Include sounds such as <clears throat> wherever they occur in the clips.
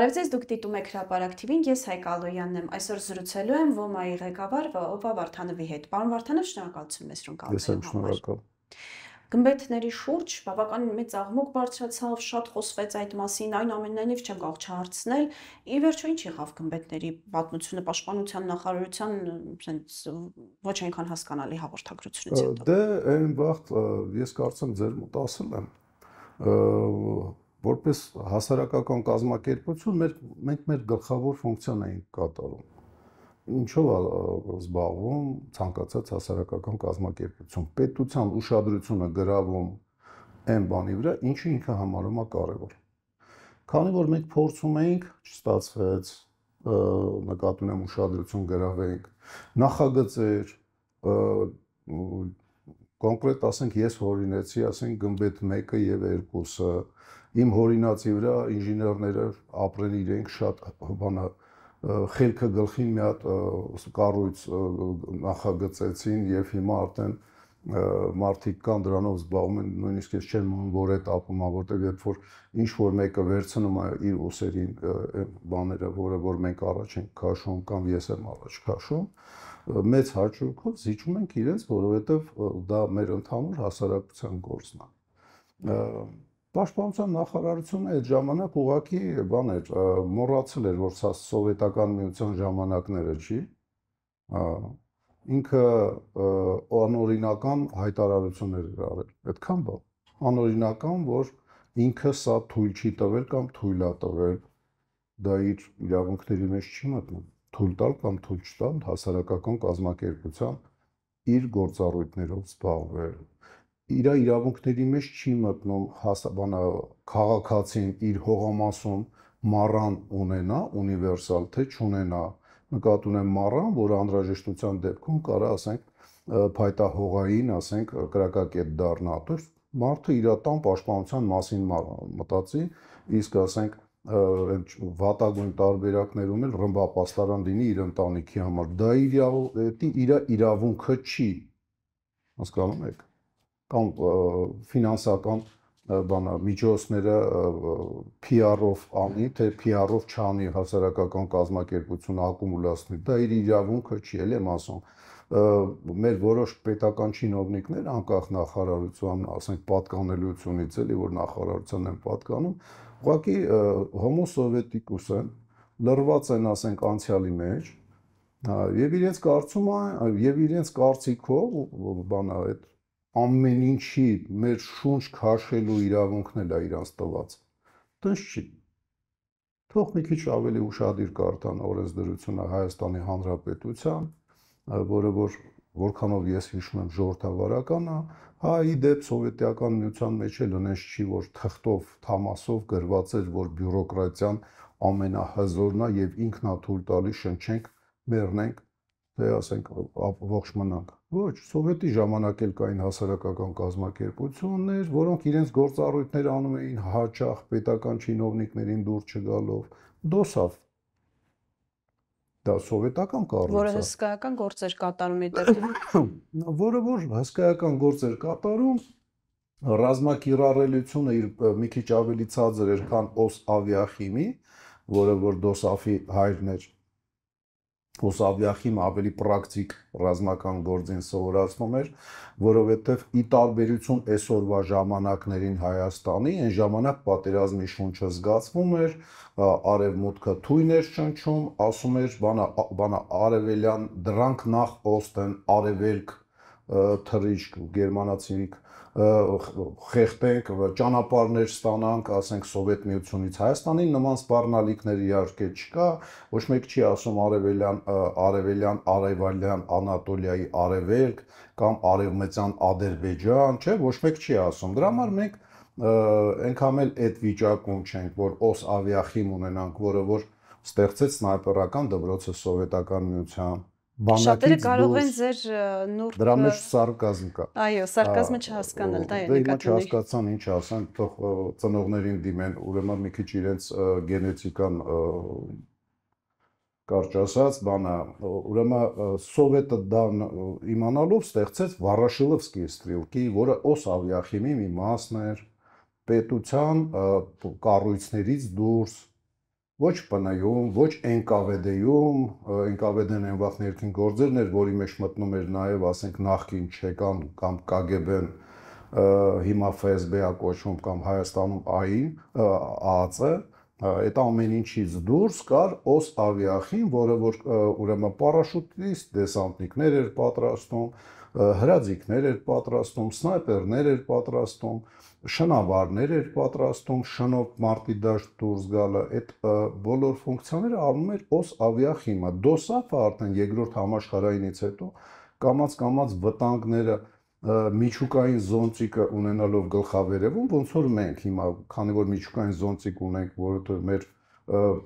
Բարև ձեզ, դուք դիտում եք հրապարակ TV-ին, ես Հայկ Ալոյանն եմ։ Այսօր զրուցելու եմ ՈՄԱ-ի ղեկավար Օպա Վարդանովի հետ։ Պարոն Վարդանով, շնորհակալություն մեզ ռունկալու համար։ Ես եմ շնորհակալ։ Գմբեթների շուրջ բավական մեծ աղմուկ բարձրացավ, շատ խոսվեց այդ մասին, այն ամենայնիվ չեմ կարող չհարցնել։ Ի վերջո ինչ եղավ գմբեթների պատմությունը պաշտպանության նախարարության sense ոչ այնքան հասկանալի հաղորդագրությունից հետո։ Դե այն վաղ ես կարծեմ ձեր մոտ ասել եմ որպես հասարակական կազմակերպություն մեր մենք մեր գլխավոր ֆունկցիան ենք կատարում ինչով զբաղվում ցանկացած հասարակական կազմակերպություն պետության ուշադրությունը գրավում այն բանի վրա ինչը ինքը համարում է կարևոր քանի որ մենք փորձում էինք չստացվեց նկատունեմ ուշադրություն գրավենք նախագծեր կոնկրետ ասենք ես հորինեցի, ասենք գմբեթ 1-ը եւ 2-ը։ Իմ հորինացի վրա ինժեներները ապրեն իրենք շատ բանա խելքը գլխին մի հատ կառույց նախագծեցին եւ հիմա արդեն մարդիկ կան դրանով զբաղվում են նույնիսկ ես չեմ մնում որ այդ ապումա որտեղ երբ որ ինչ որ մեկը վերցնում է իր ուսերին բաները որը որ մենք առաջ ենք քաշում կամ ես եմ առաջ քաշում մեծ հաճույքով զիջում ենք իրենց, որովհետև դա մեր ընդհանուր հասարակության գործն է։ Պաշտպանության նախարարությունը այդ ժամանակ ուղակի բան էր, մոռացել էր, որ սա սովետական միության ժամանակները չի։ Ինքը անօրինական հայտարարություններ էր արել։ Այդքան բան։ Անօրինական, որ ինքը սա թույլ չի տվել կամ թույլ է տվել, դա իր իրավունքների մեջ չի մտնում թույլ տալ կամ թույլ չտալ հասարակական կազմակերպության իր գործառույթներով զբաղվել։ Իր իրավունքների մեջ չի մտնում հասաբանա քաղաքացին իր հողամասում մարան ունենա ունիվերսալ թե չունենա նկատ ունեմ մարան, որ անհրաժեշտության դեպքում կարա ասենք փայտահողային, ասենք կրակակետ դառնա, թե մարդը իր տան պաշտպանության մասին մտածի, իսկ ասենք այն վատագույն տարբերակներում էլ ռմբապաստարան լինի իր ընտանիքի համար։ Դա իր իր իրավունքը չի։ Հասկանում եք։ Կամ ֆինանսական բանը միջոցները PR-ով անի, թե PR-ով չանի հասարակական կազմակերպություն ակումուլացնի։ Դա իր իրավունքը չի, էլ եմ ասում։ Մեր որոշ պետական չինովնիկներ անկախ նախարարության, ասենք, պատկանելիությունից էլի, որ նախարարության են պատկանում, Ուղղակի հոմոսովետիկուս են, լրված են, ասենք, անցյալի մեջ, եւ իրենց կարծումը, եւ իրենց կարծիքով բանը այդ ամեն ինչի մեր շունչ քաշելու իրավունքն էլ է իրանց տված։ Տենց չի։ Թող մի քիչ ավելի ուշադիր կարդան օրենսդրությունը Հայաստանի Հանրապետության, որը որ որքանով ես հիշում եմ ժողովրդավարականը, հա ի դեպ սովետիական միության մեջ էլ ունես չի որ թղթով, թամասով գրված էր, որ բյուրոկրատիան ամենահզորն է եւ ինքնա թույլ տալի շնչենք, մեռնենք, թե ասենք ողջ մնանք։ Ոչ, սովետի ժամանակ էլ կային հասարակական կազմակերպություններ, որոնք իրենց գործառույթները անում էին հաճախ պետական չինովնիկներին դուր չգալով, դոսավ դա սովետական կառույց է որը հսկայական գործեր կատարում է դեպքում <coughs> որը որ հսկայական գործեր կատարում ռազմակիրառելությունը իր մի քիչ ավելի ցածր էր քան օս ավիախիմի որը որ դոսաֆի հայրն էր Պլուս ավիախիմ ավելի պրակտիկ ռազմական գործին սովորացնում էր, որովհետև ի տարբերություն այսօրվա ժամանակներին Հայաստանի, այն ժամանակ պատերազմի շունչը զգացվում էր, արևմուտքը թույն էր շնչում, ասում էր, բանա բանա արևելյան դրանք նախ ոստ են արևելք թրիշկ գերմանացիիկ խեղդենք, ճանապարհներ ստանանք, ասենք Սովետ միությունից Հայաստանին, նման սպառնալիքներ իհարկե չկա, ոչ մեկ չի ասում արևելյան արևելյան արևելյան Անատոլիայի արևելք կամ արևմտյան Ադրբեջան, չէ, ոչ մեկ չի ասում։ Դրա համար մենք այնքան էլ այդ վիճակում չենք, որ օս ավիախիմ ունենանք, որը որ ստեղծեց սնայպերական դպրոցը սովետական միության բանակից Շատերը կարող են ձեր նուրբ Դրա մեջ սարկազմ կա։ Այո, սարկազմը չհասկանալ, դա դե է նկատի։ Դե չհասկացան, ինչ ասան, թող ծնողներին դիմեն, ուրեմն մի քիչ իրենց գենետիկան կարճ ասած, բանը, ուրեմն սովետը դան իմանալով ստեղծեց Վարաշիլովսկի ստրիլկի, որը օս ավիախիմի մի մասն էր պետության կառույցներից դուրս ոչ ՊՆ-ում, ոչ ՆԿՎԴ-ում, ՆԿՎԴ-ն այն վաղ ներքին գործերն էր, որի մեջ մտնում էր նաև, ասենք, նախկին ՉԿ-ն կամ ԿԳԲ-ն հիմա ՖՍԲ-ա կոչվում կամ Հայաստանում ԱԻ, ԱԱՑ-ը, այդ ամեն ինչից դուրս կար օս ավիախին, որը որ ուրեմն պարաշուտիստ դեսանտնիկներ էր պատրաստում, հրաձիկներ էր պատրաստում, սնայպերներ էր պատրաստում, շնավարներ էր պատրաստում, շնոք մարտի դաշտ դուրս գալը, այդ բոլոր ֆունկցիաները անում էր օս ավիախիմը։ Դոսաֆը արդեն երկրորդ համաշխարհայինից հետո կամած-կամած վտանգները միջուկային զոնտիկը ունենալով գլխավերևում ոնց որ մենք հիմա քանի որ միջուկային զոնտիկ ունենք որովհետև մեր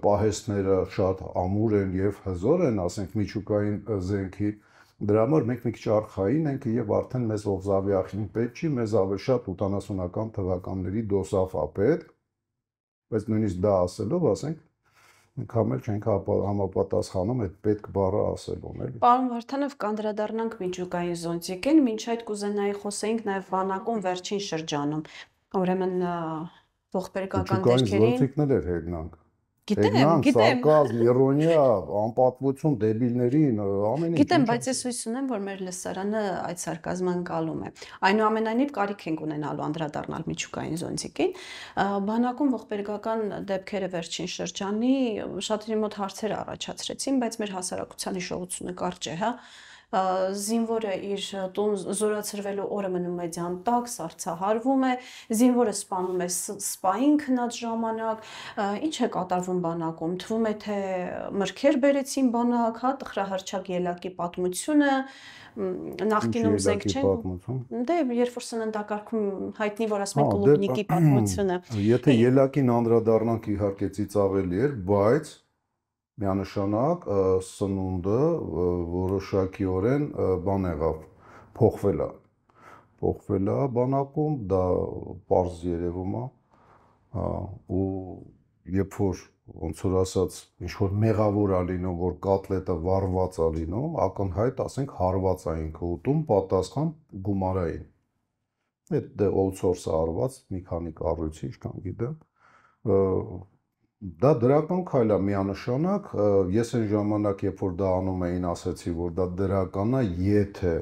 պահեստները շատ ամուր են եւ հզոր են ասենք միջուկային զենքի և Դրա համար մենք մի քիչ արխային ենք եւ արդեն մեզ Օղզավի ախին պետք չի, մեզ ավելի շատ 70-ական թվականների դոսաֆ է պետք։ Բայց նույնիսկ դա ասելով, ասենք, ինքամ էլ չենք համապատասխանում այդ պետք բառը ասելուն, էլի։ Պարոն Վարդանով կանդրադառնանք միջուկայի զոնտիկին, ոչ այդ կուզենայի խոսենք նաեւ վանակում վերջին շրջանում։ Ուրեմն ողբերգական դեպքերին։ Միջուկային զոնտիկն էլ էր հեգնանք Գիտեմ, գիտեմ։ Սարկազմ, իռոնիա, անպատվություն դեբիլներին, ամեն ինչ։ Գիտեմ, բայց ես հույս ունեմ, որ մեր լսարանը այդ սարկազմը անցալում է։ Այնուամենայնիվ կարիք ենք ունենալու անդրադառնալ միջուկային զոնտիկին։ Բանակում ողբերգական դեպքերը վերջին շրջանի շատերի մոտ հարցեր առաջացրեցին, բայց մեր հասարակության հիշողությունը կարճ է, հա զինվորը իր տուն զորացրվելու օրը մնում է ձյան տակ, սարցահարվում է, զինվորը սպանում է սպային քնած ժամանակ, ինչ է կատարվում բանակում, թվում է թե մրգեր բերեցին բանակ, հա, տխրահարչակ ելակի պատմությունը, նախկինում զենք չեն։ Դե երբ որ սննդակարգում հայտնի որ ասում են դե, կլուբնիկի պատմությունը։ Եթե ելակին անդրադառնանք իհարկե ծիծաղելի էր, բայց միանշանակ սնունդը որոշակիորեն բան եղավ, փոխվել է։ Փոխվել է բանակում, դա པարզ երևում է, ու երբ որ ոնց որ ասած, ինչ որ մեղավոր ա լինում, որ կատլետը վառված ա լինում, ակնհայտ ասենք հարված ա ինքը ուտում, պատասխան գումարային։ Այդ դե outsource-ը արված մի քանի կառույցի, ինչքան գիտեմ, Դա դրական քայլ է միանշանակ, ես այն ժամանակ, երբ որ դա անում էին, ասացի, որ դա դրական է, եթե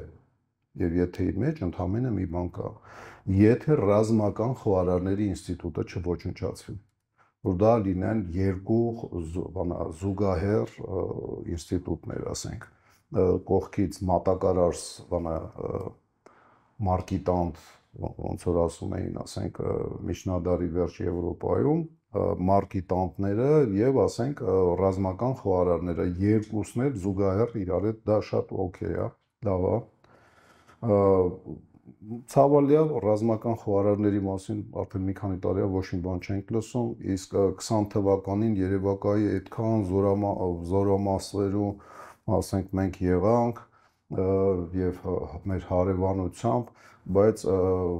եւ եթեի մեջ ընդհանրապես մի բան կա, եթե ռազմական խոհարարների ինստիտուտը չոչնչացվի, որ դա լինեն երկու բանա զուգահեռ ինստիտուտներ, ասենք, կողքից մատակարարս բանա մարկիտանտ ոնց որ ասում էին, ասենք, միջնադարի վերջ Եվրոպայում մարկի տամպները եւ ասենք ռազմական խոհարարները երկուսն էլ զուգահեռ իրար հետ դա շատ օքեյ է լավ է ցավալիա ռազմական խոհարարների մասին արդեն մի քանի տարի է ոչ մի բան չենք լսում իսկ 20 թվականին Երևակայի այդքան զորամասերու ասենք մենք եղանք եւ մեր հարևանությամբ, բայց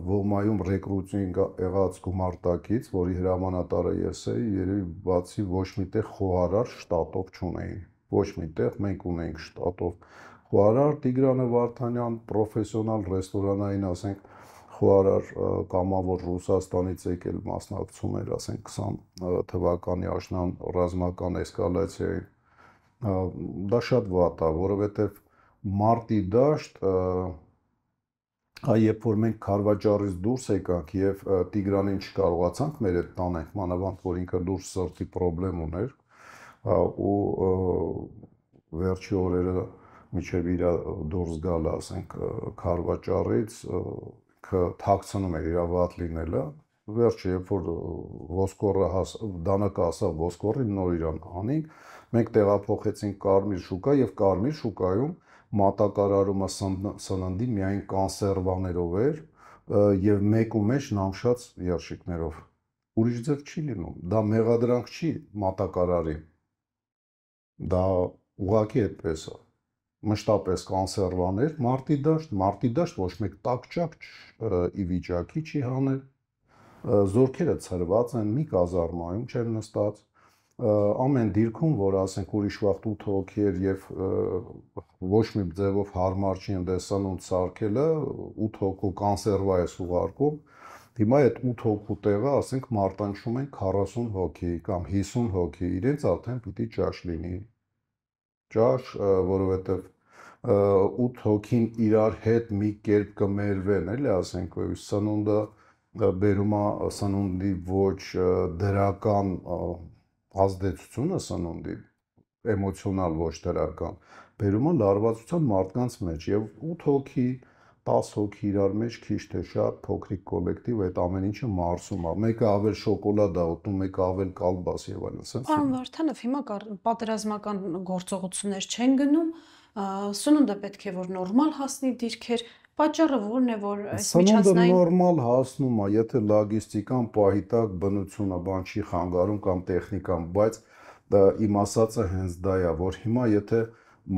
ոմայում ռեկրուտինգ եղած գումարտակից, որի հրամանատարը ես էի, երևի բացի ոչ միտեղ խոհարար շտատով չունեին։ Ոչ միտեղ մենք ունենք շտատով խոհարար Տիգրանը Վարդանյան պրոֆեսիոնալ ռեստորանային, ասենք, խոհարար կամավոր Ռուսաստանից եկել մասնակցում էր, ասենք 20 թվականի աշնան ռազմական էսկալացիային։ Դա շատ վատ է, որովհետև մարտի դաշտ այ երբ որ մենք Խարվաճարից դուրս եկանք եւ Տիգրանին չկարողացանք մեր այդ տանենք մանավանդ որ ինքը դուրս սրտի խնդրեմ ուներ ու վերջի օրերը միջև իր դուրս գալը ասենք Խարվաճարից ինքը թաքցնում էր իր վատ լինելը վերջը երբ որ ոսկորը դանակը ասավ ոսկորին նոր իրան անենք մենք տեղափոխեցինք Կարմիր շուկա եւ Կարմիր շուկայում մատակարարումը սննդի միայն կոնսերվաներով էր եւ մեկու մեջ նամշած երշիկներով։ Ուրիշ ձև չի լինում։ Դա մեղադրանք չի մատակարարի։ Դա ուղակի այդպես է մշտապես կոնսերվաներ, մարտի դաշտ, մարտի դաշտ ոչ մեկ տակճակ ի վիճակի չի հանել։ Զորքերը ցրված են մի կազարմայում չեն նստած ամեն դիրքում, որ ասենք ուրիշ վաղտ 8 հոգի էր եւ ոչ մի ձևով հարմար չի ընդեսանուն ցարկելը 8 հոգու կոնսերվա է սուղարկում։ Հիմա այդ 8 հոգու տեղը ասենք մարտանշում են 40 հոգի կամ 50 հոգի, իրենց արդեն պիտի ճաշ լինի։ Ճաշ, որովհետեւ 8 հոգին իրար հետ մի կերպ կմերվեն, էլի ասենք սնունդը բերում է սնունդի ոչ դրական ազդեցությունը սնունդի էմոցիոնալ ոչ դրական բերում է լարվածության մարդկանց մեջ եւ 8 հոգի 10 հոգի իրար մեջ քիչ թե շատ փոքրիկ կոլեկտիվ այդ ամեն ինչը մարսում է։ Մեկը ավել շոկոլադ է ուտում, մեկը ավել կալբաս եւ այլն, ասենք։ Պարոն Վարդանով հիմա պատերազմական գործողություններ չեն գնում, սնունդը պետք է որ նորմալ հասնի դիրքեր, Պաճառը ո՞րն է, որ այս միջազգային նորմալ հասնում է, եթե լոգիստիկան պահիտակ բնությունը բան չի խանգարում կամ տեխնիկան, բայց իմ ասածը հենց դա է, որ հիմա եթե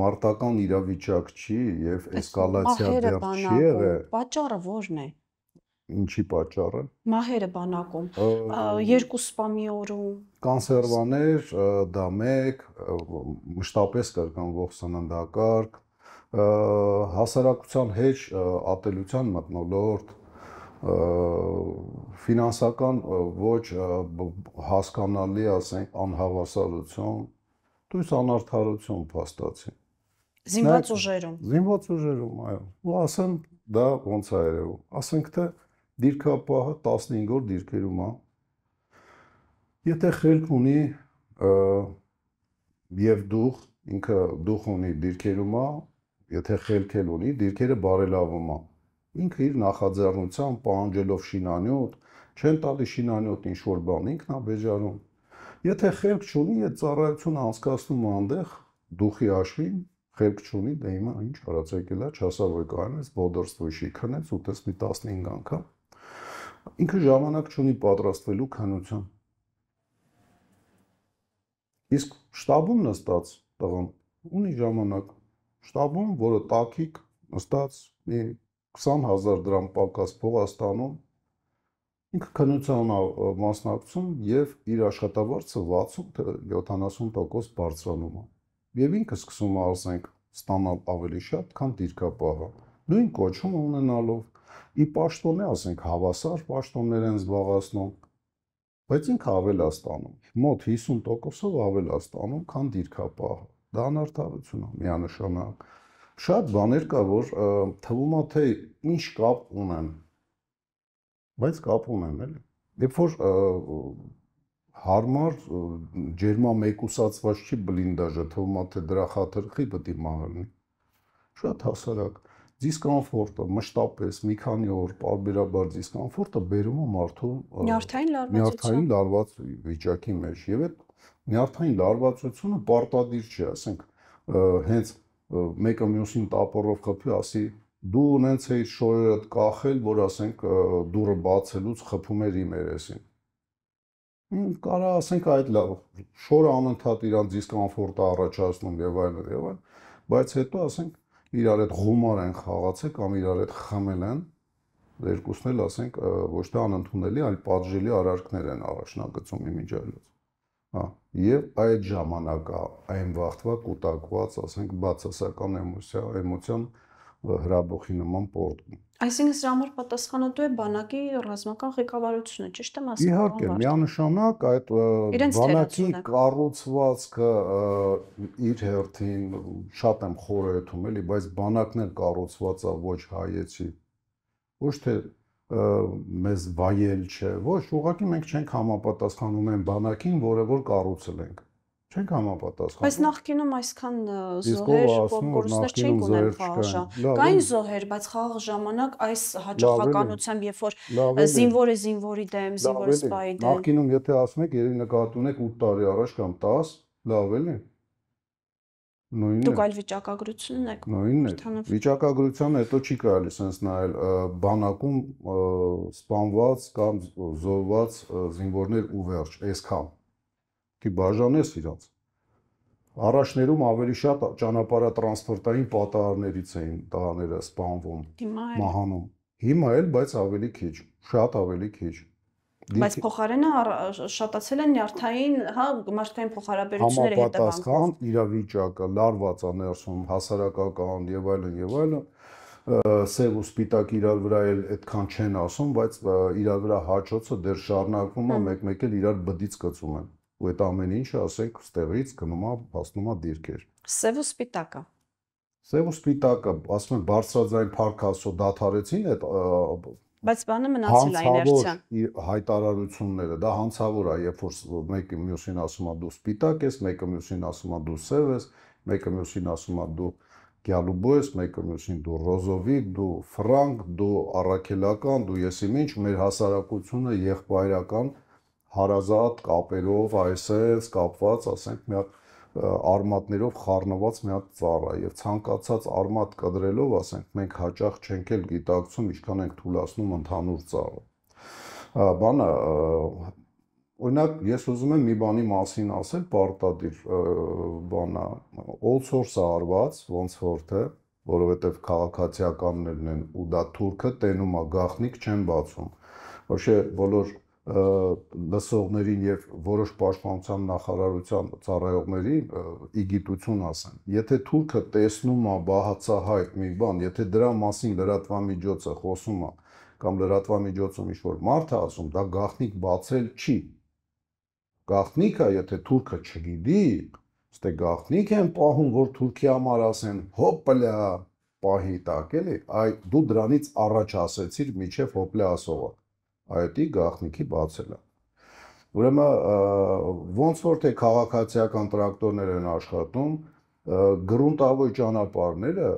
մարտական իրավիճակ չի եւ էսկալացիա դեռ չի եղել, պատճառը ո՞րն է։ Ինչի պատճառը։ Մահերը բանակում, երկու սպա մի օրում, կանսերվաներ, դա մեկ, մշտապես կրկնվող սննդակարգ, հասարակության հետ ատելության մտնոլորտ ֆինանսական ոչ հասկանալի, ասենք, անհավասարություն, դույս անարթարություն փաստացի։ Զինված ուժերում։ Զինված ուժերում, այո։ Ու ասեմ, դա ոնց է երևում։ Ասենք թե դիրքապահը 15-րդ դիրքերում է։ Եթե խելք ունի եւ դուխ, ինքը դուխ ունի դիրքերում է, եթե խելքել ունի, դիրքերը բարելավում է։ Ինքը իր նախաձեռնությամբ պահանջելով շինանյութ, չեն տալի շինանյութ ինչ որ բան, ինքն է բեժարում։ Եթե խելք չունի, այդ ծառայությունը անցկացնում անդեղ դուխի հաշվին, խելք չունի, դե հիմա ինչ հարցակելա, չհասա որ կարենես բոդորստվիշի քնեց ուտես մի 15 անգամ։ Ինքը ժամանակ չունի պատրաստվելու քնության։ Իսկ շտաբում նստած տղան ունի ժամանակ շտաբում, որը տակիկ նստած մի 20000 դրամ պակաս փողաստանում ինքը քննության մասնակցում եւ իր աշխատավարձը 60 թե 70% բարձրանում է։ Եվ ինքը սկսում է, ասենք, ստանալ ավելի շատ, քան դիրքապահը։ Նույն կոչումը ունենալով ի պաշտոնե, ասենք, հավասար պաշտոններ են զբաղացնում, բայց ինքը ավել է ստանում։ Մոտ 50%-ով ավել է ստանում, քան դիրքապահը։ Դա անարդարություն է միանշանակ։ Շատ բաներ կա, որ թվում է թե ինչ կապ ունեն։ Բայց կապ ունեն, էլի։ Երբ որ հարմար ջերմա մեկուսացված չի բլինդաժը, թվում է թե դրա խաթրխի պետք է մահանի։ Շատ հասարակ դիսկոմֆորտը մշտապես մի քանի օր բարբերաբար դիսկոմֆորտը բերում է մարդու նյարդային լարվածության նյարդային լարված վիճակի մեջ եւ այդ նյարդային լարվածությունը պարտադիր չէ, ասենք, հենց մեկը մյուսին տապորով խփի, ասի դու ունենց էի շորերդ կախել, որ ասենք դուրը բացելուց խփում էր իմ երեսին։ hm, Կարա ասենք այդ լավ, շորը անընդհատ իրան դիսկոմֆորտը առաջացնում եւ այլն եւ այլն, բայց հետո ասենք իրար այդ գումար են խաղացել կամ իրար այդ խմել են, երկուսն էլ ասենք ոչ թե անընդունելի, այլ պատժելի արարքներ են առաջնագծում իմիջայլոց հա եւ այդ ժամանակա այն վախտվա կուտակված, ասենք, բացասական էմոցիա, էմոցիան հրաբխի նման պորտում։ Այսինքն սրա համար պատասխանատու է բանակի ռազմական ղեկավարությունը, ճիշտ եմ ասում։ Իհարկե, միանշանակ այդ բանակի կառուցվածքը իր հերթին շատ եմ խորհրդում, էլի, բայց բանակն էլ կառուցված է ոչ հայեցի, ոչ թե մեզ վայել չէ։ Ոչ, ուղղակի մենք չենք համապատասխանում այն բանակին, որը որ կառուցել ենք։ Չենք համապատասխանում։ Բայց նախկինում այսքան զոհեր, կորուստներ չենք ունեն խաղաժա։ Կային զոհեր, բայց խաղ ժամանակ այս հաջողականությամբ, երբ որ զինվորը զինվորի դեմ, զինվորը սպայի դեմ։ Նախկինում եթե ասում եք, երևի նկատի ունեք 8 տարի առաջ կամ 10, լավ էլի նույնն է։ Դուք այլ վիճակագրությունն եք։ Նույնն է։ Վիճակագրության հետո չի կարելի sense նայել բանակում սպանված կամ զոհված զինվորներ ու վերջ, այսքան։ Դի բաժանես իրաց։ Առաջներում ավելի շատ ճանապարհատրանսպորտային պատահարներից էին տղաները սպանվում, մահանում։ Հիմա էլ, բայց ավելի քիչ, շատ ավելի քիչ։ Ա Բայց փոխարենը շատացել են նյարդային, հա, մարդկային փոխհարաբերությունները հետևանքով։ Համապատասխան իրավիճակը, լարվածա ներսում, հասարակական եւ այլն եւ այլն սև ու սպիտակ իրար վրա էլ այդքան չեն ասում, բայց իրար վրա հաճոցը դեռ շարունակվում է, մեկ-մեկ էլ իրար բդից կծում են։ Ու այդ ամեն ինչը, ասենք, ստեղից գնում է, հասնում է դիրքեր։ Սև ու սպիտակը։ Սև ու սպիտակը, ասում են, բարձրաձայն փառք ասո դաթարեցին այդ Բայց բանը մնացել է իներցիան։ Հայտարարությունները, դա հանցավոր է, երբ որ մեկը մյուսին ասում է դու սպիտակ ես, մեկը մյուսին ասում է դու սև ես, մեկը մյուսին ասում է դու գյալուբո ես, մեկը մյուսին դու ռոզովի, դու ֆրանկ, դու առաքելական, դու եսի ինչ, մեր հասարակությունը եղբայրական հարազատ կապերով այսպես կապված, ասենք, մի հատ արմատներով խառնված մի հատ ծառ է եւ ցանկացած արմատ կդրելով, ասենք, մենք հաճախ չենք էլ գիտակցում, ինչքան ենք թուլացնում ընդհանուր ծառը։ Բանը օրինակ ես ուզում եմ մի բանի մասին ասել, պարտադիր բանա, all source-ը արված, ոնց որ թե որովհետև քաղաքացիականներն են ու դա թուրքը տենում է գախնիկ չեն բացում։ Ոչ է բոլոր լսողներին եւ որոշ պաշտպանության նախարարության ծառայողների ի գիտություն ասեմ։ Եթե թուրքը տեսնում է բահացահայտ մի բան, եթե դրա մասին լրատվամիջոցը խոսում է կամ լրատվամիջոցում ինչ-որ մարդ է ասում, դա գաղտնիք բացել չի։ Գաղտնիքը, եթե թուրքը չգիտի, ստե գաղտնիք են պահում, որ Թուրքիա համար ասեն, հոպլա, պահի տակ էլի, այ դու դրանից առաջ ասեցիր միջև հոպլա ասողը այդի գաղտնիքի բացելը։ Ուրեմն ոնց որ թե քաղաքացիական տրակտորներ են աշխատում, գրունտավոր ճանապարհները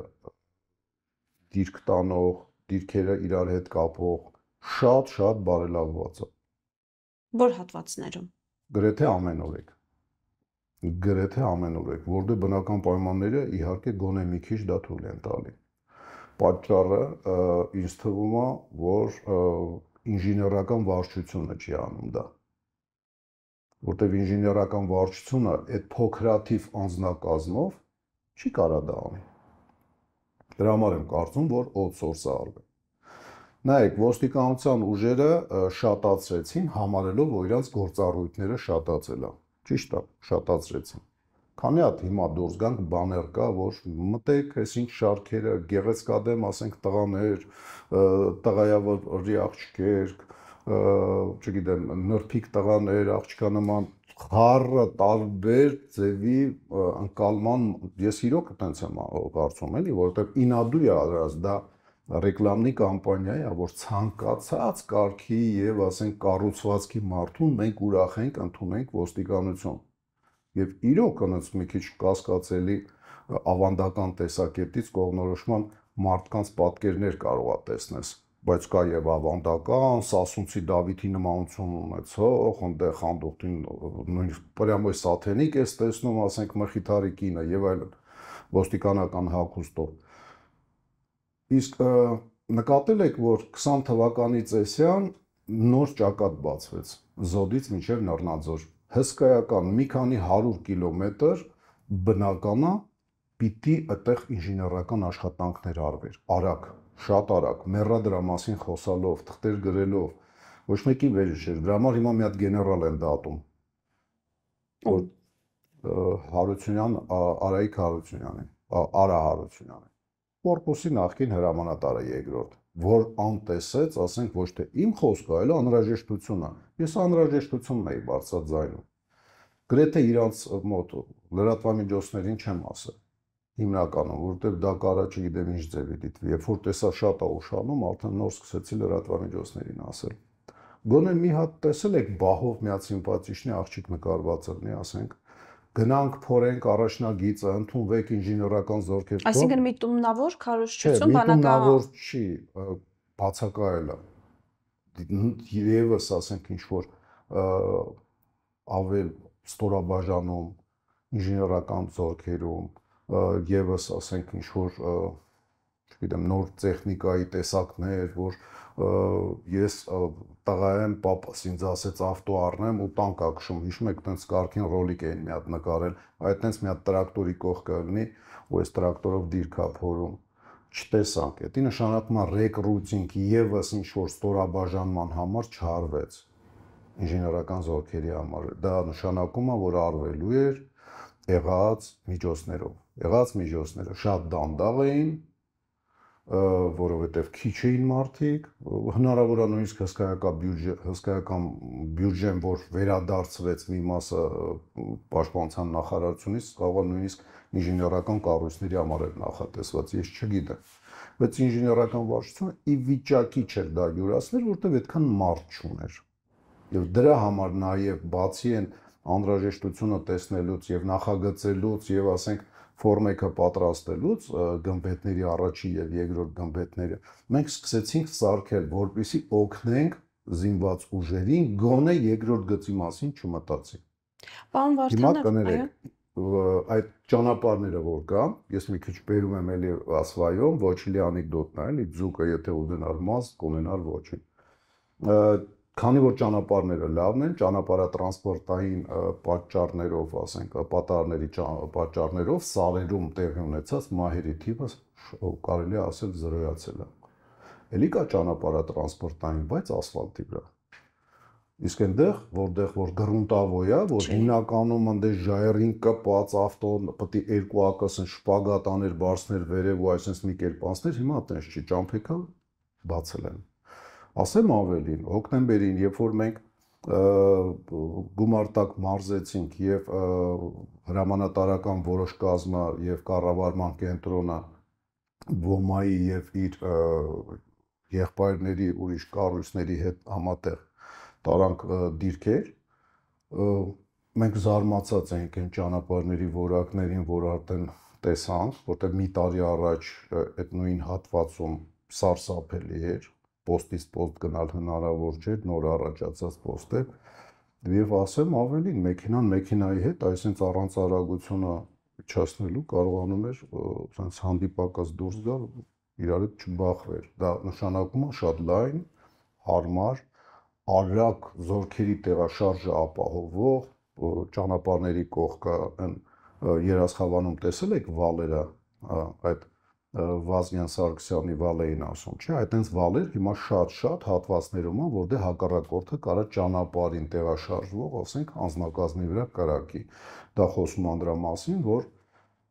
դիրք տանող, դիրքերը իրար հետ կապող շատ-շատ բարելավված է։ Որ հատվածներում։ Գրեթե ամենօրեկ։ Գրեթե ամենօրեկ, որտեղ բնական պայմանները իհարկե գոնե մի քիչ դա թույլ են տալի։ Պատճառը ինձ թվում է, որ և, ինժեներական վարչությունը չի անում դա որտեվ ինժեներական վարչությունը այդ փոքրաթիվ անձնակազմով չի կարա դա անի։ Դրա համար եմ կարծում, որ outsource-ը արվի։ Նայեք, ոստիկանության ուժերը շատացրեցին, համարելով, որ իրենց գործառույթները շատացել է։ Ճիշտ է, շատացրեցին։ Քանի հատ հիմա դուրս գանք բաներ կա, որ մտեք, այսինչ շարքերը, գեղեցկադեմ, ասենք տղաներ, տղայավարի աղջիկեր, չգիտեմ, նրբիկ տղաներ, աղջկա նման խառը տարբեր ձևի անկալման ես իրոք այտենց եմ կարծում էլի, որովհետև ինադու է արած դա ռեկլամնի կամպանիա է, որ ցանկացած կարգի եւ ասենք կառուցվածքի մարդուն մենք ուրախ ենք ընդունենք ոստիկանություն եւ իրոք այնց մի քիչ կասկածելի ավանդական տեսակետից կողնորոշման մարդկանց պատկերներ կարողա տեսնես բայց կա եւ ավանդական Սասունցի Դավիթի նմանություն ունեցող, այնտեղ խանդողտին նույնիսկ պրյամո սաթենիկ էս տեսնում, ասենք մխիթարի կինը եւ այլն ոստիկանական հակոստով։ Իսկ նկատել եք, որ 20 թվականի ծեսյան նոր ճակատ բացվեց Զոդից մինչև Նռնաձոր հսկայական մի քանի 100 կիլոմետր բնականա պիտի այդտեղ ինժեներական աշխատանքներ արվեր արագ շատ արագ մեռա դրա մասին խոսալով թղթեր գրելով ոչ մեկի վեր չէր դրա համար հիմա մի հատ գեներալ են դատում որ Հարությունյան Արայիկ Հարությունյանն Արա Հարությունյանն կորպուսի նախկին հրամանատարը երկրորդ որ անտեսեց, ասենք ոչ թե իմ խոսքը, այլ անհրաժեշտությունը։ Ես անհրաժեշտությունն էի բարձրաձայնում։ Գրեթե իրանց մոտ լրատվամիջոցներին չեմ ասել հիմնականում, որտեղ դա կարաչը գիտեմ ինչ ձևի դիտվի։ Երբ որ տեսա շատ է ուշանում, արդեն նոր սկսեցի լրատվամիջոցներին ասել։ Գոնե մի հատ տեսել եք բահով միացին պատիշնի աղջիկ նկարվածը, ասենք, գնանք փորենք առաջնագիծը, ընդունվեք ինժեներական զորքեր։ Այսինքն միտումնավոր քարոշչություն բանակահար։ Միտումնավոր չի, բացակայել է։ Եվս ասենք ինչ որ ավել ստորաբաժանում, ինժեներական զորքերում եւս ասենք ինչ որ չգիտեմ նոր տեխնիկայի տեսակներ, որ ես տղա եմ, papas ինձ ասեց ավտո առնեմ ու տանկ ակշում։ Հիշում եք, տենց կարքին ռոլիկ էին մի հատ նկարել, այդ տենց մի հատ տրակտորի կողքը լինի ու այս տրակտորով դիր կափորում չտեսանք։ Դա նշանակում է ռեկրուտինգ եւս ինչ որ ստորաբաժանման համար չարվեց ինժեներական զորքերի համար։ Դա նշանակում է, որ արվելու էր եղած միջոցներով։ Եղած միջոցները շատ դանդաղ էին, որովհետև քիչ էին մարդիկ, հնարավոր է նույնիսկ հսկայական բյուջե, հսկայական բյուջեն, որ վերադարձվեց մի մասը պաշտպանության նախարարությունից, կարող է նույնիսկ ինժեներական կառույցների համար էր նախատեսված, ես չգիտեմ։ Բայց ինժեներական վարչությունը ի վիճակի չէր դա յուրացնել, որտեղ այդքան մարդ չուներ։ Եվ դրա համար նաև բացի են անհրաժեշտությունը տեսնելուց եւ նախագծելուց եւ ասենք ֆորմեքը պատրաստելուց գմբեթների առաջի եւ երկրորդ գմբեթները մենք սկսեցինք սարքել, որպիսի օգնենք զինված ուժերին գոնե երկրորդ գծի մասին չմտածի։ Պարոն Վարդանով, այո այդ ճանապարհները որ կա, ես մի քիչ բերում եմ էլի ասվայում, ոչ լի անեկդոտն է, էլի ձուկը եթե ունենար մաս, կունենար ոչինչ Քանի որ ճանապարհները լավն են, ճանապարհատրանսպորտային պատճառներով, ասենք, պատառների պատճառներով սալերում տեղի ունեցած մահերի թիվը կարելի է ասել զրոյացել է։ Էլի կա ճանապարհատրանսպորտային, բայց ասֆալտի վրա։ Իսկ այնտեղ, որտեղ որ գրունտավոյ է, որ հիմնականում այնտեղ ժայռին կպած ավտոն պետք է երկու ակասն շպագատ աներ, բարձներ վերև ու այսպես մի կերպ անցներ, հիմա այտենց չի ճամփեկա բացել են։ Ա, Ասեմ ավելին, հոկտեմբերին, երբ որ մենք գումարտակ մարզեցինք եւ հրամանատարական որոշ կազմը եւ կառավարման կենտրոնը ոմայի եւ իր եղբայրների ուրիշ կառույցների հետ համատեղ տարանք դիրքեր մենք զարմացած ենք այն ճանապարհների որակներին, որ արդեն տեսանք, որտեղ մի տարի առաջ այդ նույն հատվածում սարսափելի էր, պոստից պոստ գնալ հնարավոր չէր, նոր առաջացած պոստեր։ Եվ ասեմ ավելին, մեքենան մեքենայի հետ, այսինքն առանց արագությունը իջացնելու կարողանում էր այսպես հանդիպակաց դուրս գալ, իրար հետ չբախվեր։ Դա նշանակում է շատ լայն, հարմար, արագ զորքերի տեղաշարժը ապահովող ճանապարհների կողքը երասխավանում տեսել եք վալերը այդ Վազգեն Սարգսյանի վալ էին ասում, չէ, այդ այնց վալեր հիմա շատ-շատ հատվածներում են, որտեղ դե հակառակորդը կարա ճանապարհին տեղաշարժվող, ասենք, անznակազմի վրա կրակի։ Դա խոսում անդրա մասին, որ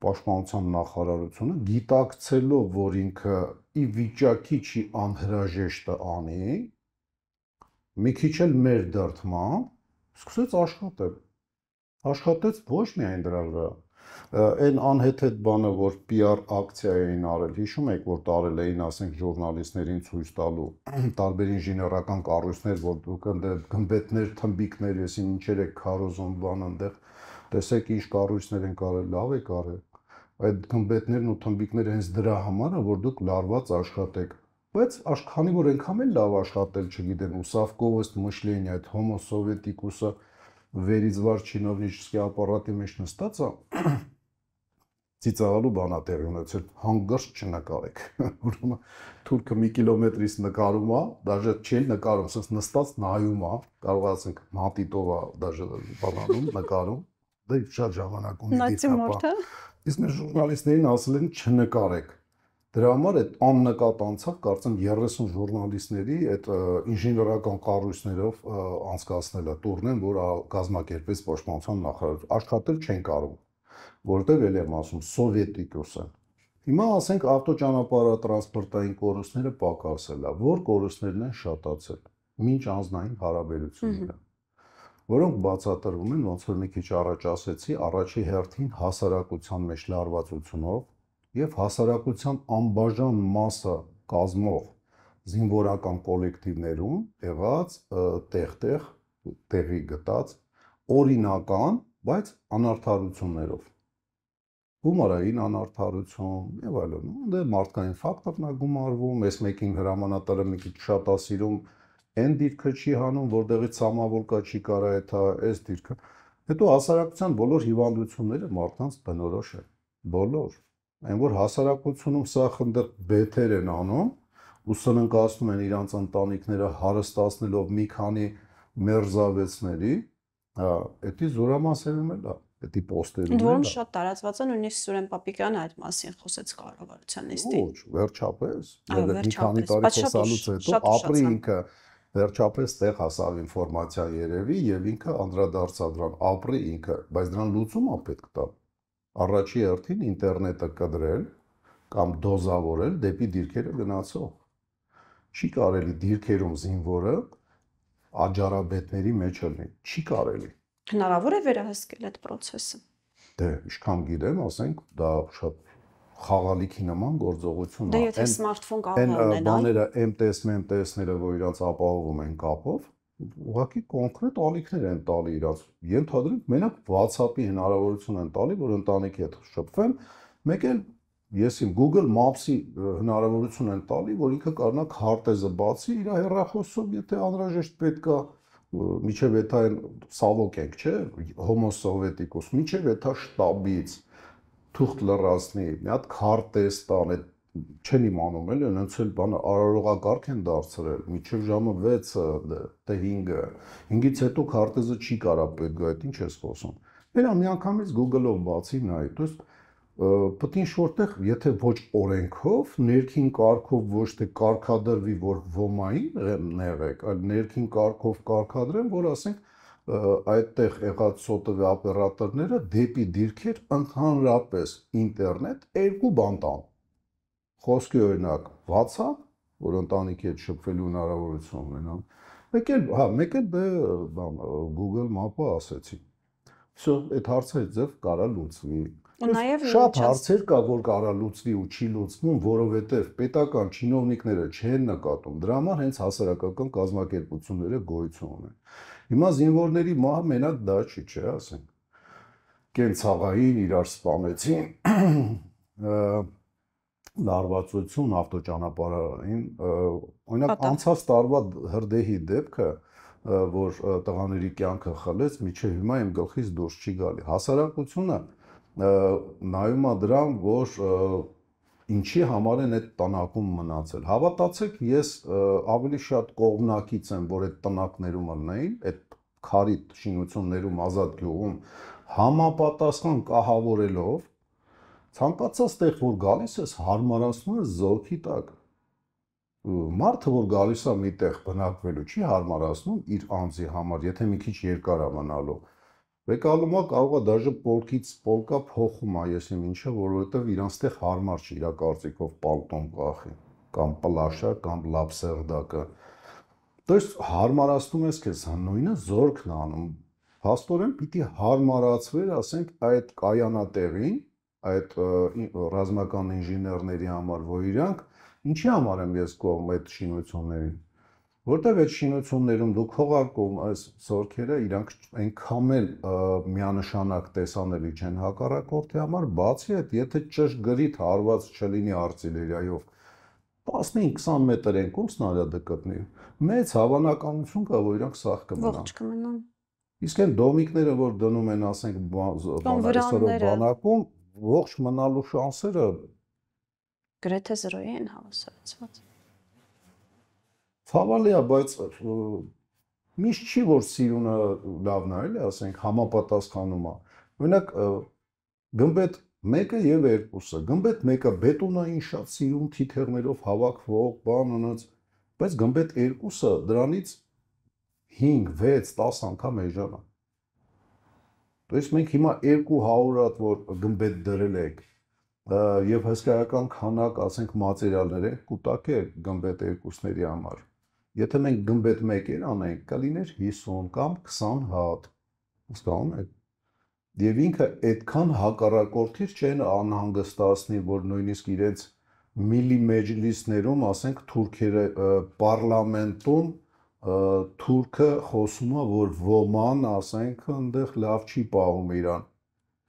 պաշտպանության նախարարությունը գիտակցելով, որ ինքը ի վիճակի չի անհրաժեշտը անի, մի քիչ էլ մեր դրդմամբ սկսեց աշխատել։ Աշխատեց ոչ միայն դրա վրա, այն անհեթեթ բանը, որ PR ակցիա էին արել, հիշում եք, որ տարել էին, ասենք, ժուրնալիստներին ցույց տալու <clears throat> տարբեր ինժեներական կառույցներ, որ գմբետներ, թմբիկներ, եսին ինչեր է քարոզոն բան այնտեղ տեսեք ինչ կառույցներ են կարել, լավ է կարել այդ գմբետներն ու թմբիկները հենց դրա համար է որ դուք լարված աշխատեք բայց աշխանի որ ենքան էլ լավ աշխատել չգիտեմ ուսավկովստ մշլենի այդ հոմո սովետիկուսը վերիզվար չինովնիչսկի ապարատի մեջ նստածա <clears throat> ծիծաղալու բանա տեղի ունեցել, հանգարց չնկարեք։ <laughs> Ուրեմն թուրքը մի կիլոմետրից նկարում է, դաժե չի նկարում, ասես նստած նայում է, կարող ասենք մատիտով է դաժե բանանում, <laughs> նկարում։ Դա դե շատ ժամանակ ունի դիտապա։ Իսկ մեր ժուրնալիստներին ասել են չնկարեք։ Դրա համար այդ աննկատ անցավ կարծեմ 30 ժուրնալիստների այդ ինժեներական կառույցներով անցկացնելը տուրնեն, որ կազմակերպեց պաշտպանության նախարարը։ Աշխատել չեն կարող որտեղ էլ եմ ասում սովետիկոս են։ Հիմա ասենք ավտոճանապարհատրանսպորտային կորուստները պակասել է, որ կորուստներն են շատացել մինչ անznային հարաբերությունները, որոնք բացատրվում են ոնց որ մի քիչ առաջ ասեցի, առաջի հերթին հասարակության մեջ լարվածությունով եւ հասարակության անբաժան մասը կազմող զինվորական կոլեկտիվներում եղած տեղտեղ տեղի գտած օրինական բայց անարթարություններով գումարային անարթարություն եւ այլն դե մարդկային ֆակտորն է գումարվում ես մեկին հրամանատարը մի քիչ շատ ասիրում այն դիրքը չի հանում որտեղից համավոլկա չի կարա էթա այս դիրքը հետո հասարակության բոլոր հիվանդությունները մարդկանց բնորոշ է բոլոր այն որ հասարակությունում սա խնդր բեթեր են անում ու սննկացնում են իրանց ընտանիքները հարստացնելով մի քանի մերզավեցների Էդի զորամասերում էլ է, էդի պոստերում էլ է։ Որոնք շատ տարածված են, նույնիսկ Սուրեն Պապիկյանը այդ մասին խոսեց կառավարության նիստին։ Ոչ, վերջապես, մի քանի տարի խոսալուց հետո ապրի ինքը վերջապես տեղ հասավ ինֆորմացիա երևի եւ ինքը անդրադարձավ դրան, ապրի ինքը, բայց դրան լուծումը պետք տա։ Առաջի հերթին ինտերնետը կդրել կամ դոզավորել դեպի դիրքերը գնացող։ Չի կարելի դիրքերում զինվորը աճարաբետների մեջ լինի։ Չի կարելի։ Հնարավոր է վերահսկել այդ process-ը։ Դե, ինչքան գիտեմ, ասենք դա շատ խաղալիքի նման գործողություն դե, է։ Դե եթե սմարթֆոն կապն ունենա, այն բաները MTS, MTS-ները, որ իրաց ապահովում են կապով, ուղղակի կոնկրետ ալիքներ են տալի իրաց։ Ենթադրենք մենակ WhatsApp-ի հնարավորություն են տալի, որ ընտանիքի հետ շփվեմ, մեկ էլ ես իմ Google Maps-ի հնարավորություն են տալի, որ ինքը կարնակ հարտեզը բացի իր հեռախոսով, եթե անհրաժեշտ պետքա միջև էթա այն սավոկ ենք, չէ, Homo Sovieticus, միջև էթա շտաբից թուղթ լրացնի, մի հատ քարտեզ տան, այդ չեն իմանում էլի, այնց էլ բանը արարողակարգ են դարձրել, միջև ժամը 6-ը, դե, թե 5-ը։ 5-ից հետո քարտեզը չի կարա պետք գա, այդ ինչ ես խոսում։ Դրա միանգամից Google-ով բացի նայ, դուք պետք է շորտեղ, եթե ոչ օրենքով, ներքին կարգով ոչ թե կարգադրվի, որ ոմային նեղեք, այլ ներքին կարգով կարգադրեն, որ ասենք այդտեղ եղած սոտովի օպերատորները դեպի դիրքեր ընդհանրապես ինտերնետ երկու բան տան։ Խոսքի օրինակ WhatsApp, որ ընտանիքի հետ շփվելու հնարավորություն ունենան։ Մեկ էլ, հա, մեկ էլ բան Google Map-ը ասեցի։ Всё, այդ հարցը ձև կարա լուծվի Ու նաև շատ հարցեր կա, որ կարա լուծվի ու չի լուծվում, որովհետև պետական чиновниկները չեն նկատում։ Դրա համար հենց հասարակական կազմակերպությունները գոյություն ունեն։ Հիմա զինվորների մահը մենակ դա չի, չէ, ասենք։ Կենցաղային իրար սպանեցին, լարվածություն ավտոճանապարհային, օրինակ անցած տարվա հրդեհի դեպքը, որ տղաների կյանքը խլեց, միջև հիմա իմ գլխից դուրս չի գալի։ Հասարակությունը նայում է դրան, որ ինչի համար են այդ տնակում մնացել։ Հավատացեք, ես ավելի շատ կողմնակից եմ, որ այդ տնակներում լնեին, այդ քարի շինություններում ազատ գյուղում համապատասխան կահավորելով ցանկացած տեղ որ գալիս ես հարմարացնում ես զորքի տակ մարդը որ գալիս է միտեղ բնակվելու չի հարմարացնում իր անձի համար եթե մի քիչ երկար է մնալու Վեկալումը կարող է դաժե полկից полկա փոխում է եսիմ ինչը, որովհետև իրանստեղ հարմար չի իր կարծիքով պալտոն կախի կամ պլաշա կամ լապսերդակը։ Դա հարմարացնում ես քեզ հա, նույնը զորքն անում։ Փաստորեն պիտի հարմարացվեր, ասենք, այդ կայանատեղին, այդ ռազմական ինժեներների համար, որ իրանք ինչի համար եմ ես կողմ այդ շինություններին Որտեվ այդ շինություններում դու քողարկում այս սորքերը իրանք այնքան էլ միանշանակ տեսանելի չեն հակառակորդի համար, բացի այդ, եթե ճշգրիտ հարված չլինի արտիլերիայով 15-20 մետր են կոմս նարյադը գտնի։ Մեծ հավանականություն կա, որ իրանք սախ կմնան։ Ողջ կմնան։ Իսկ այն դոմիկները, որ դնում են, ասենք, բանալիսորով բանակում, ողջ մնալու շանսերը գրեթե 0-ի են հավասարացված։ Ցավալի է, բայց միշտ չի որ սիրունը լավն է, էլի, ասենք համապատասխանում է։ Օրինակ գմբեթ 1-ը եւ 2-ը։ Գմբեթ 1-ը բետոնային շատ սիրուն թիթեղներով հավաքվող բան ունած, բայց գմբեթ 2-ը դրանից 5, 6, 10 անգամ էժան է։ Դուք մենք հիմա 200 հատ որ գմբեթ դրել եք եւ հսկայական քանակ, ասենք մատերիալներ եք կուտակել գմբեթ 2-ների համար Եթե մենք գմբեթ 1-ին անենք, կլիներ 50 կամ 20 հատ։ Հասկանու՞մ եք։ Եվ ինքը այդքան հակառակորդիչ չեն անհանգստացնի, որ նույնիսկ իրենց միլի մեջլիսներում, ասենք, թուրքերը պարլամենտում թուրքը խոսում է, որ ոման, ասենք, այնտեղ լավ չի պահում իրան։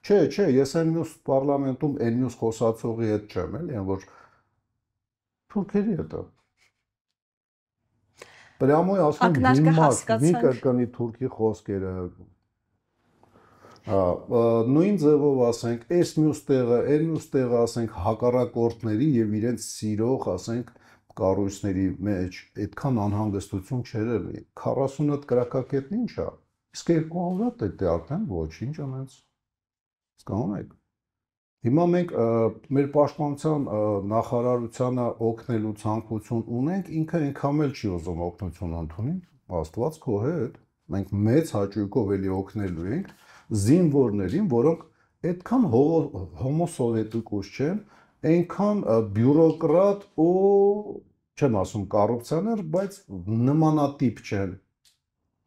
Չէ, չէ, ես այն մյուս պարլամենտում այն մյուս խոսացողի հետ չեմ, էլի, այն որ թուրքերի հետ է։ դա Պրամոյ ասում հիմար, մի կրկնի թուրքի խոսքերը։ Հա, նույն ձևով ասենք, այս մյուս տեղը, այն մյուս տեղը ասենք հակառակորդների եւ իրենց սիրող, ասենք, կառույցների մեջ այդքան անհանգստություն չեր ելի 40 հատ կրակակետն ի՞նչ է իսկ 200 հատ է դա արդեն ոչինչ ամենց հասկանու՞մ եք Հիմա մենք մեր պաշտպանության նախարարությանը օգնելու ցանկություն ունենք, ինքը ինքամ էլ չի ուզում օգնություն ընդունի, Աստված քո հետ։ Մենք մեծ հաճույքով էլի օգնելու ենք զինվորներին, որոնք այդքան հոմոսովետիկուս չեն, այնքան բյուրոկրատ ու չեմ ասում կոռուպցիաներ, բայց նմանատիպ չեն։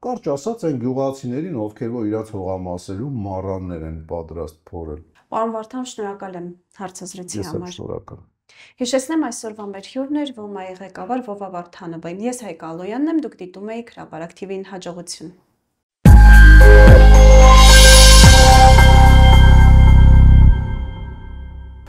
Կարճ ասած, այն գյուղացիներին, ովքեր որ իրաց հողամասերում մառաններ են պատրաստ փորել։ Պարոն Վարդան, շնորհակալ եմ հարցազրույցի համար։ Ես շնորհակալ եմ։ Հիշեցնեմ այսօրվա մեր հյուրներ, ոմայի ղեկավար Վովա Վարդանովը։ Ես Հայկ Ալոյանն եմ, դուք դիտում եք հրապարակ TV-ին հաջողություն։